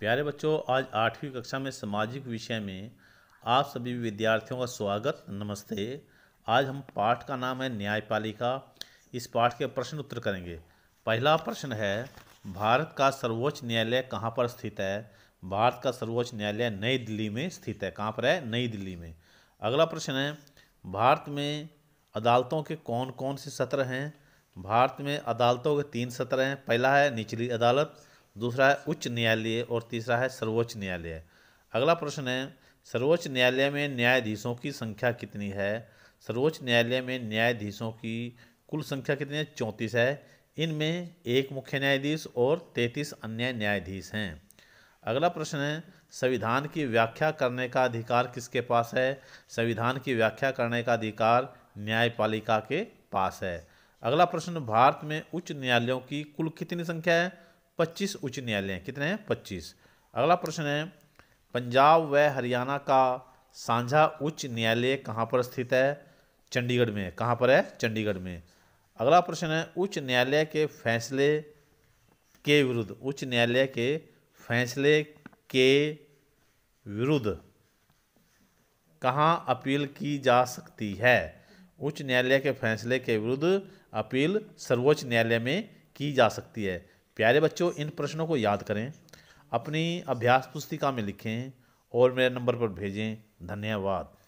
प्यारे बच्चों आज आठवीं कक्षा में सामाजिक विषय में आप सभी विद्यार्थियों का स्वागत नमस्ते आज हम पाठ का नाम है न्यायपालिका इस पाठ के प्रश्न उत्तर करेंगे पहला प्रश्न है भारत का सर्वोच्च न्यायालय कहाँ पर स्थित है भारत का सर्वोच्च न्यायालय नई दिल्ली में स्थित है कहाँ पर है नई दिल्ली में अगला प्रश्न है भारत में अदालतों के कौन कौन से सत्र हैं भारत में अदालतों के तीन सत्र हैं पहला है निचली अदालत दूसरा है उच्च न्यायालय और तीसरा है सर्वोच्च न्यायालय अगला प्रश्न है सर्वोच्च न्यायालय में न्यायाधीशों की संख्या कितनी है सर्वोच्च न्यायालय में न्यायाधीशों की कुल संख्या कितनी है चौंतीस है इनमें एक मुख्य न्यायाधीश और तैंतीस अन्य न्यायाधीश हैं अगला प्रश्न है संविधान की व्याख्या करने का अधिकार किसके पास है संविधान की व्याख्या करने का अधिकार न्यायपालिका के पास है अगला प्रश्न भारत में उच्च न्यायालयों की कुल कितनी संख्या है पच्चीस उच्च न्यायालय हैं कितने हैं पच्चीस अगला प्रश्न है पंजाब व हरियाणा का साझा उच्च न्यायालय कहाँ पर स्थित है चंडीगढ़ में कहाँ पर है चंडीगढ़ में अगला प्रश्न है उच्च न्यायालय के फैसले के विरुद्ध उच्च न्यायालय के फैसले के विरुद्ध कहाँ अपील की जा सकती है उच्च न्यायालय के फैसले के विरुद्ध अपील सर्वोच्च न्यायालय में की जा सकती है प्यारे बच्चों इन प्रश्नों को याद करें अपनी अभ्यास पुस्तिका में लिखें और मेरे नंबर पर भेजें धन्यवाद